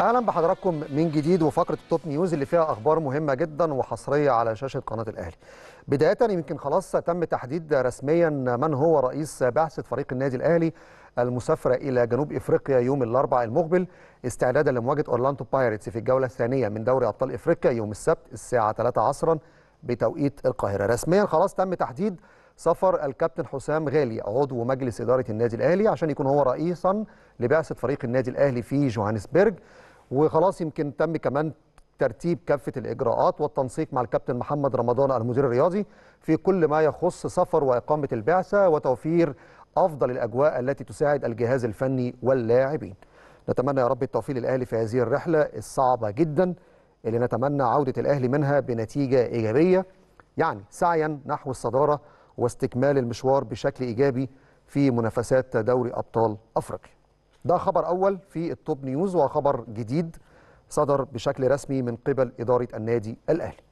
اهلا بحضراتكم من جديد وفقره التوب نيوز اللي فيها اخبار مهمه جدا وحصريه على شاشه قناه الاهلي. بدايه يمكن خلاص تم تحديد رسميا من هو رئيس بعثه فريق النادي الاهلي المسافره الى جنوب افريقيا يوم الاربعاء المقبل استعدادا لمواجهه اورلاندو بايرتس في الجوله الثانيه من دوري ابطال افريقيا يوم السبت الساعه 3 عصرا بتوقيت القاهره. رسميا خلاص تم تحديد سفر الكابتن حسام غالي عضو مجلس اداره النادي الاهلي عشان يكون هو رئيسا لبعثه فريق النادي الاهلي في جوهانسبرج وخلاص يمكن تم كمان ترتيب كافه الاجراءات والتنسيق مع الكابتن محمد رمضان المدير الرياضي في كل ما يخص سفر واقامه البعثه وتوفير افضل الاجواء التي تساعد الجهاز الفني واللاعبين. نتمنى يا رب التوفيق للاهلي في هذه الرحله الصعبه جدا اللي نتمنى عوده الاهلي منها بنتيجه ايجابيه يعني سعيا نحو الصداره واستكمال المشوار بشكل ايجابي في منافسات دوري ابطال افريقيا. ده خبر أول في التوب نيوز وخبر جديد صدر بشكل رسمي من قبل إدارة النادي الأهلي